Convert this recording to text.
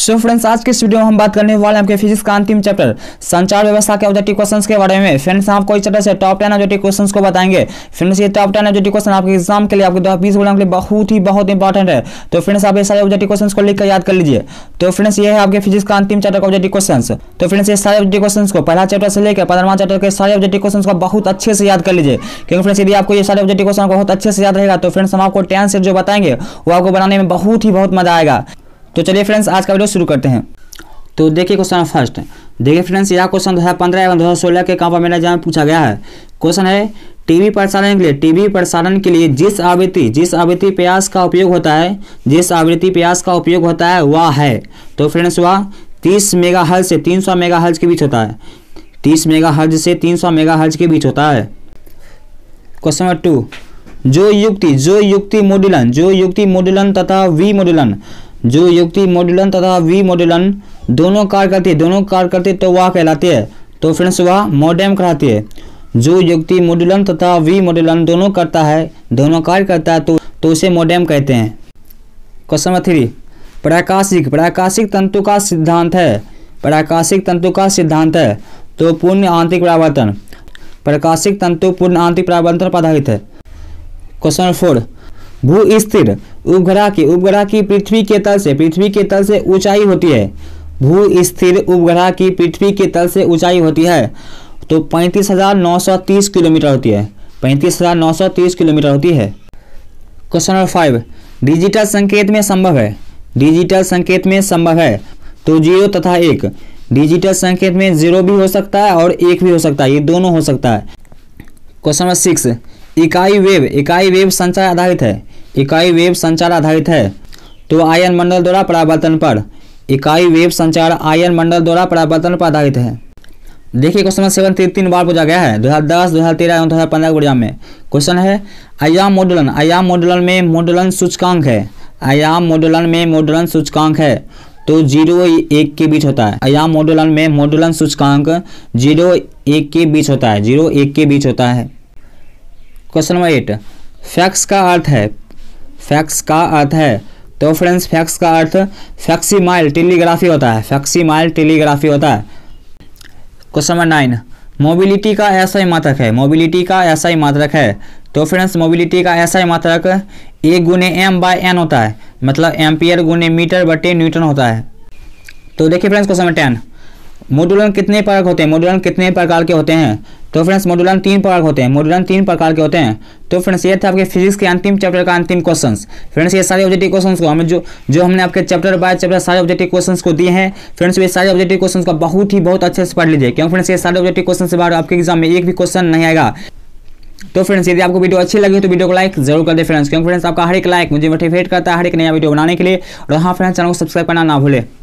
सो so friends आज के इस वीडियो में हम बात करने वाले हैं आपके फिजिक्स का अंतिम चैप्टर संचार व्यवस्था के ऑब्जेक्टिव क्वेश्चंस के बारे में फ्रेंड्स आपको इस चैप्टर से टॉप टेन ऑब्जेक्टिव क्वेश्चंस को बताएंगे फ्रेंड्स ये टॉप टेन ऑब्जेक्टिव क्वेश्चन आपके एग्जाम के लिए आपके दो बीस बीस के लिए बहुत ही बहुत इंपॉर्टेंट है तो फ्रेंड्स आप ये सारे ऑब्जेक्टिव क्वेश्चन को लिखकर याद कर लीजिए तो फ्रेंड्स ये है आपके फिजिक्स का अंतिम चैप्टर ऑब्जेक्टिव क्वेश्चन तो फ्रेंड्स ये सारे ऑब्जेक्टिव क्वेश्चन को पहला चैप्टर से लेकर पंद्रवा चैप्टर के सारे ऑब्जेक्टिव क्वेश्चन को बहुत अच्छे से याद कर लीजिए क्योंकि फ्रेंड्स यदि आपको ये सारे ऑब्जेक्टिव क्वेश्चन बहुत अच्छे से याद रहेगा तो फ्रेंड्स हम आपको टेन से जो बताएंगे वो आपको बनाने में बहुत ही बहुत मजा आएगा तो चलिए फ्रेंड्स आज का वीडियो शुरू करते हैं तो देखिए क्वेश्चन फर्स्ट देखिए फ्रेंड्स यह क्वेश्चन दो हज़ार पंद्रह एवं दो हज़ार सोलह के मेला एग्जाम में पूछा गया है क्वेश्चन है टीवी प्रसारण के लिए टीवी प्रसारण के लिए जिस आवृत्ति जिस आवृत्ति प्रयास का उपयोग होता है जिस आवृत्ति प्रयास का उपयोग होता है वह है तो फ्रेंड्स वह तीस मेगा हर्ज से तीन सौ मेगा हर्ज के बीच होता है तीस मेगा हर्ज से तीन सौ मेगा हर्ज के बीच होता है क्वेश्चन नंबर टू जो युक्ति जो युक्ति मोडुलन जो युक्ति मोडुलन तथा वी मोडुलन जो युक्ति मॉड्यूलन तथा वी मॉड्यूलन दोनों कार्य करती है दोनों कार्य करती तो वह कहलाती है तो फ्रेंड्स वह मॉडेम कहलाती है जो युक्ति मॉड्यूलन तथा वी मॉड्यूलन दोनों करता है दोनों कार्य करता है तो तो उसे मॉडेम कहते हैं क्वेश्चन नंबर थ्री प्राकाशिक प्राकाशिक तंतु का सिद्धांत है प्राकाशिक तंतु का सिद्धांत है तो पूर्ण आंतरिक परावर्तन प्राकाशिक तंतु पूर्ण आंतरिक परावर्तन पर आधारित है क्वेश्चन नंबर फोर भू स्थिर उपग्रह की उपग्रह की पृथ्वी के तल से पृथ्वी के तल से ऊंचाई होती है भू स्थिर उपग्रह की पृथ्वी के तल से ऊंचाई होती है तो 35,930 किलोमीटर होती है 35,930 किलोमीटर होती है क्वेश्चन नंबर फाइव डिजिटल संकेत में संभव है डिजिटल संकेत में संभव है तो जीरो तथा एक डिजिटल संकेत में जीरो भी हो सकता है और एक भी हो सकता है ये दोनों हो सकता है क्वेश्चन नंबर सिक्स इकाई वेब इकाई वेब संचार आधारित है इकाई वेव संचार आधारित है तो आयन मंडल द्वारा परावर्तन पर इकाई वेव संचार आयन मंडल द्वारा परावर्तन पर आधारित है देखिए क्वेश्चन सेवन तीन तीन बार पूछा गया है दो हज़ार दस दो हज़ार तेरह एवं दो हज़ार पंद्रह एग्जाम में क्वेश्चन है आयाम मोडलन आयाम मोडलन में मोडलन सूचकांक है आयाम मोडलन में मोडलन सूचकांक है तो जीरो एक के बीच होता है आयाम मोडलन में मोडलन सूचकांक जीरो एक के बीच होता है जीरो एक के बीच होता है क्वेश्चन नंबर एट फैक्स का अर्थ है फैक्स का अर्थ है तो फ्रेंड्स फैक्स का अर्थ फैक्सी माइल टेलीग्राफी होता है फैक्सी माइल टेलीग्राफी होता है क्वेश्चन नंबर नाइन मोबिलिटी का ऐसा ही मात्रक है मोबिलिटी का ऐसा ही मात्रक है तो फ्रेंड्स मोबिलिटी का ऐसा ही मात्रक ए गुने एम बाय एन होता है मतलब एम्पियर गुने मीटर बटे न्यूटन होता है तो देखिए फ्रेंड्स क्वेश्चन नंबर टेन मोडुलन कितने प्रकार होते हैं मोडुलन कितने प्रकार के होते हैं तो फ्रेंड्स मॉड्यूलन तीन प्रकार होते हैं मॉड्यूलन तीन प्रकार के होते हैं तो फ्रेंड्स ये था आपके फिजिक्स के अंतिम चैप्टर का अंतिम क्वेश्चन फ्रेंड्स ये सारे ऑब्जेक्टिव क्वेश्चन को हमें जो जो हमने आपके चैप्टर बाय चैप्टर सारे ऑब्जेक्टिव क्वेश्चन को दिए हैं फ्रेंड्स ये सारे ऑब्जेक्टिव क्वेश्चन का बहुत ही बहुत अच्छे से पढ़ लीजिए क्योंकि फ्रेंड्स ये सारे ऑब्जेक्टिव क्वेश्चन से बाहर आपके एग्जाम में एक भी क्वेश्चन नहीं आएगा तो फ्रेंड्स यदि आपको वीडियो अच्छी लगी तो वीडियो को लाइक जरूर कर दे फ्रेंड्स क्योंकि फ्रेंड्स आपका हर एक लाइक मुझे मोटिवेट करता है हर एक नया वीडियो बनाने के लिए और हाँ फ्रेंड्स चैनल को सब्सक्राइब करना ना भूले